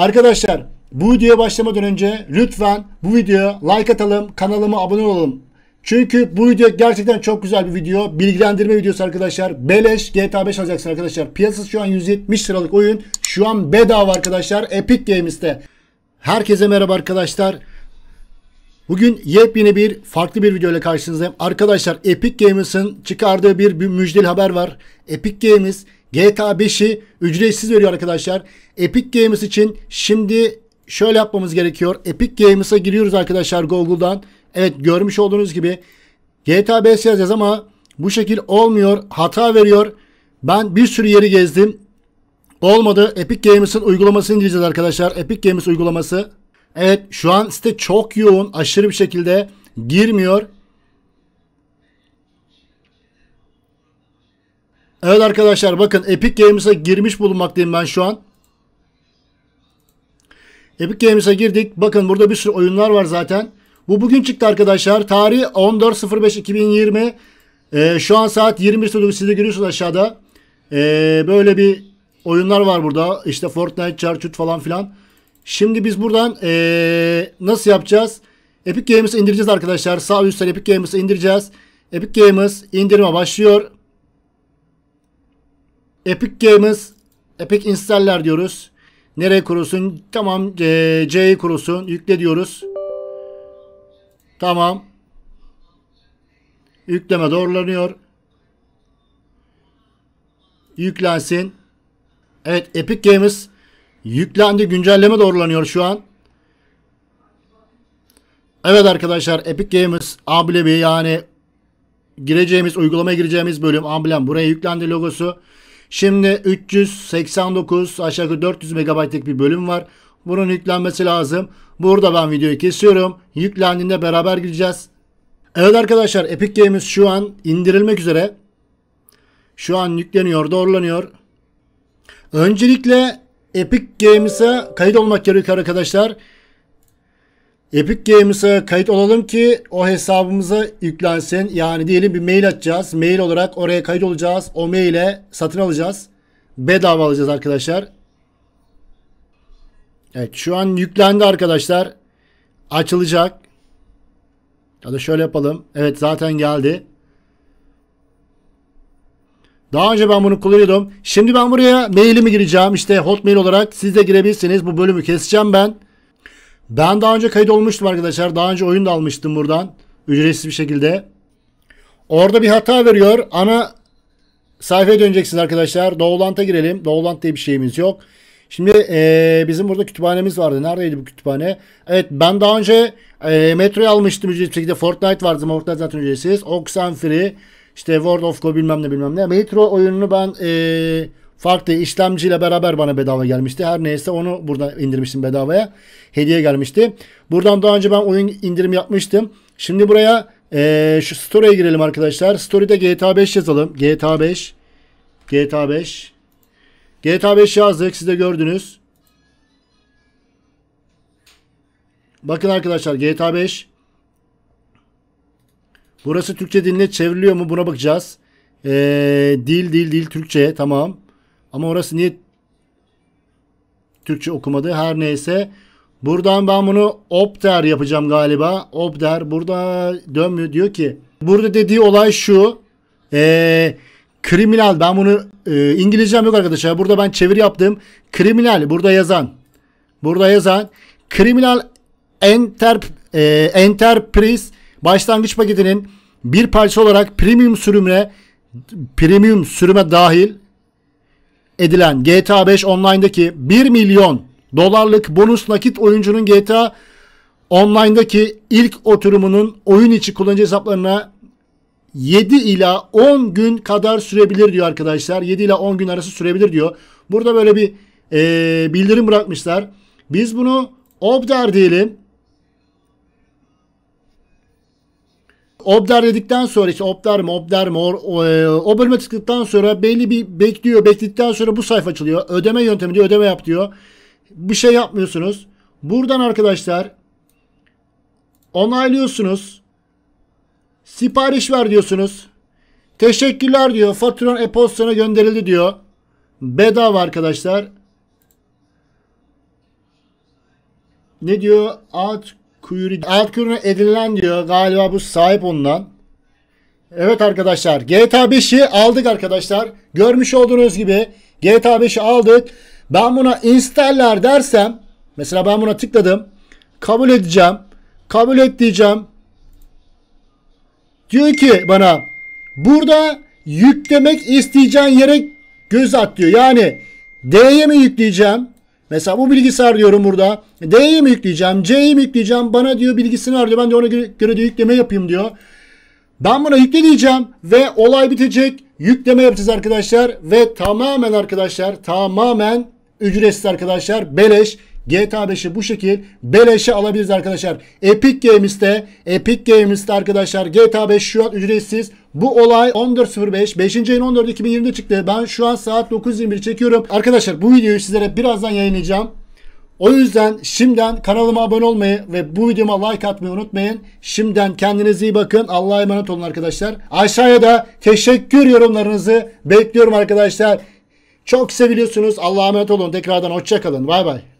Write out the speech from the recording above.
Arkadaşlar bu videoya başlamadan önce lütfen bu videoya like atalım, kanalıma abone olalım. Çünkü bu video gerçekten çok güzel bir video. Bilgilendirme videosu arkadaşlar. Beleş GTA 5 alacaksın arkadaşlar. Piyasası şu an 170 liralık oyun. Şu an bedava arkadaşlar Epic Games'te. Herkese merhaba arkadaşlar. Bugün yepyeni bir farklı bir video ile karşınızdayım. Arkadaşlar Epic Games'ın çıkardığı bir, bir müjdeli haber var. Epic Games GTA 5'i ücretsiz veriyor arkadaşlar. Epic Games için şimdi şöyle yapmamız gerekiyor. Epic Games'a giriyoruz arkadaşlar Google'dan. Evet görmüş olduğunuz gibi GTA 5 yazacağız ama bu şekil olmuyor. Hata veriyor. Ben bir sürü yeri gezdim. Olmadı. Epic Games'in uygulamasını indireceğiz arkadaşlar. Epic Games uygulaması. Evet şu an site çok yoğun. Aşırı bir şekilde girmiyor. Evet arkadaşlar bakın Epic Games'a girmiş bulunmaktayım ben şu an. Epic Games'a girdik. Bakın burada bir sürü oyunlar var zaten. Bu bugün çıktı arkadaşlar. Tarih 14.05.2020. Ee, şu an saat 21.00 siz de görüyorsunuz aşağıda. Ee, böyle bir oyunlar var burada. İşte Fortnite, Charchut falan filan. Şimdi biz buradan ee, nasıl yapacağız? Epic Games'ı indireceğiz arkadaşlar. Sağ üstten Epic Games'ı indireceğiz. Epic Games indirme başlıyor. Epic Games, Epic Installer diyoruz. Nereye kurulsun? Tamam e, C'yi kurulsun. Yükle diyoruz. Tamam. Yükleme doğrulanıyor. Yüklensin. Evet Epic Games yüklendi. Güncelleme doğrulanıyor şu an. Evet arkadaşlar Epic Games amblebi yani gireceğimiz uygulamaya gireceğimiz bölüm amblem buraya yüklendi logosu. Şimdi 389 aşağı yukarı 400 MB'lik bir bölüm var. Bunun yüklenmesi lazım. Burada ben videoyu kesiyorum. Yüklendiğinde beraber gideceğiz. Evet arkadaşlar Epic Games şu an indirilmek üzere. Şu an yükleniyor, doğrulanıyor. Öncelikle Epic Games'e kayıt olmak gerekiyor arkadaşlar. Epic Games'a kayıt olalım ki o hesabımıza yüklensin. Yani diyelim bir mail atacağız. Mail olarak oraya kayıt olacağız. O maile satın alacağız. Bedava alacağız arkadaşlar. Evet şu an yüklendi arkadaşlar. Açılacak. Ya da şöyle yapalım. Evet zaten geldi. Daha önce ben bunu kullanıyordum. Şimdi ben buraya mailimi gireceğim. İşte hotmail olarak siz de girebilirsiniz. Bu bölümü keseceğim ben. Ben daha önce kayıt olmuştum arkadaşlar. Daha önce oyun da almıştım buradan. Ücretsiz bir şekilde. Orada bir hata veriyor. Ana sayfaya döneceksiniz arkadaşlar. Doğulant'a girelim. Doğulant diye bir şeyimiz yok. Şimdi e, bizim burada kütüphanemiz vardı. Neredeydi bu kütüphane? Evet ben daha önce e, Metro'yu almıştım ücretsiz şekilde. Fortnite vardı. Fortnite zaten ücretsiz. Oxenfree. İşte World of Go bilmem ne bilmem ne. Metro oyununu ben e, farklı işlemciyle beraber bana bedava gelmişti. Her neyse onu burada indirmiştim bedavaya. Hediye gelmişti. Buradan daha önce ben oyun indirim yapmıştım. Şimdi buraya ee, şu story'e girelim arkadaşlar. Story'de GTA 5 yazalım. GTA 5. GTA 5. GTA 5 yazdık. Siz de gördünüz. Bakın arkadaşlar GTA 5. Burası Türkçe diline çevriliyor mu buna bakacağız. Ee, dil dil dil Türkçe tamam. Ama orası niye Türkçe okumadı? Her neyse. Buradan ben bunu Opter yapacağım galiba. Opter burada dönmüyor diyor ki. Burada dediği olay şu. Eee kriminal ben bunu e, İngilizcem yok arkadaşlar. Burada ben çeviri yaptım. Kriminal burada yazan. Burada yazan kriminal enter e, enterprise başlangıç paketinin bir parça olarak premium sürümüne premium sürüme dahil edilen GTA 5 Online'daki 1 milyon dolarlık bonus nakit oyuncunun GTA Online'daki ilk oturumunun oyun içi kullanıcı hesaplarına 7 ila 10 gün kadar sürebilir diyor arkadaşlar. 7 ila 10 gün arası sürebilir diyor. Burada böyle bir e, bildirim bırakmışlar. Biz bunu obdar diyelim. Obder dedikten sonra işte Obder mi Obder mi o, o, e, o bölüme tıkladıktan sonra belli bir bekliyor. Bekledikten sonra bu sayfa açılıyor. Ödeme yöntemi diyor ödeme yap diyor. Bir şey yapmıyorsunuz. Buradan arkadaşlar onaylıyorsunuz. Sipariş ver diyorsunuz. Teşekkürler diyor. Faturan e-postana gönderildi diyor. Bedava arkadaşlar. Ne diyor? Out Kuyuri Erkür'ü edinilen diyor. Galiba bu sahip ondan. Evet arkadaşlar GTA 5'i aldık arkadaşlar. Görmüş olduğunuz gibi GTA 5'i aldık. Ben buna installer dersem mesela ben buna tıkladım. Kabul edeceğim. Kabul et diyeceğim. Diyor ki bana burada yüklemek isteyeceğin yere göz at diyor. Yani D'ye mi yükleyeceğim? Mesela bu bilgisayar diyorum burada. D'yi mi yükleyeceğim? C'yi mi yükleyeceğim? Bana diyor bilgisini var diyor. Ben de ona göre, göre yükleme yapayım diyor. Ben buna yükle diyeceğim ve olay bitecek. Yükleme yapacağız arkadaşlar ve tamamen arkadaşlar tamamen ücretsiz arkadaşlar beleş GTA 5'i bu şekil beleşe alabiliriz arkadaşlar. Epic Games'te Epic Games'te arkadaşlar GTA 5 şu an ücretsiz. Bu olay 14.05 5. ayın 14 2020'de çıktı. Ben şu an saat 9.21 çekiyorum. Arkadaşlar bu videoyu sizlere birazdan yayınlayacağım. O yüzden şimdiden kanalıma abone olmayı ve bu videoma like atmayı unutmayın. Şimdiden kendinize iyi bakın. Allah'a emanet olun arkadaşlar. Aşağıya da teşekkür yorumlarınızı bekliyorum arkadaşlar. Çok seviliyorsunuz. Allah'a emanet olun. Tekrardan hoşçakalın. Bay bay.